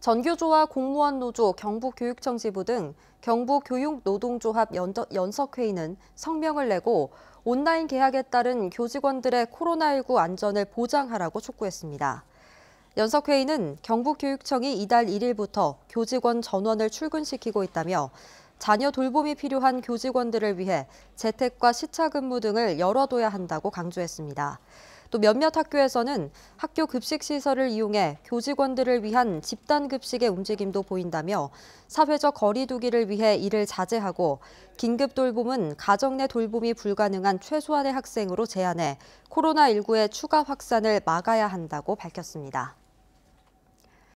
전교조와 공무원 노조, 경북교육청 지부 등 경북교육노동조합 연석회의는 성명을 내고 온라인 계약에 따른 교직원들의 코로나19 안전을 보장하라고 촉구했습니다. 연석회의는 경북교육청이 이달 1일부터 교직원 전원을 출근시키고 있다며 자녀 돌봄이 필요한 교직원들을 위해 재택과 시차 근무 등을 열어둬야 한다고 강조했습니다. 또 몇몇 학교에서는 학교 급식 시설을 이용해 교직원들을 위한 집단 급식의 움직임도 보인다며 사회적 거리두기를 위해 이를 자제하고 긴급 돌봄은 가정 내 돌봄이 불가능한 최소한의 학생으로 제한해 코로나19의 추가 확산을 막아야 한다고 밝혔습니다.